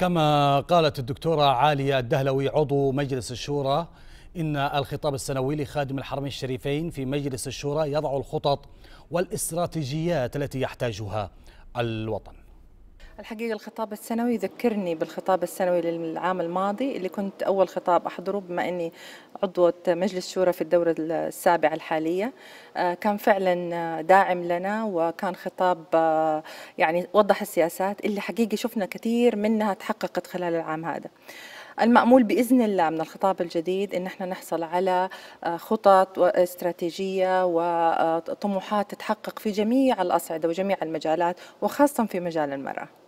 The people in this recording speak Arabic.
كما قالت الدكتورة عالية الدهلوي عضو مجلس الشورى إن الخطاب السنوي لخادم الحرمين الشريفين في مجلس الشورى يضع الخطط والاستراتيجيات التي يحتاجها الوطن الحقيقة الخطاب السنوي يذكرني بالخطاب السنوي للعام الماضي اللي كنت أول خطاب أحضره بما أني عضوة مجلس شورى في الدورة السابعة الحالية آه، كان فعلا داعم لنا وكان خطاب آه، يعني وضح السياسات اللي حقيقة شفنا كثير منها تحققت خلال العام هذا المأمول بإذن الله من الخطاب الجديد إن احنا نحصل على آه، خطط واستراتيجية وطموحات تتحقق في جميع الأصعدة وجميع المجالات وخاصة في مجال المرأة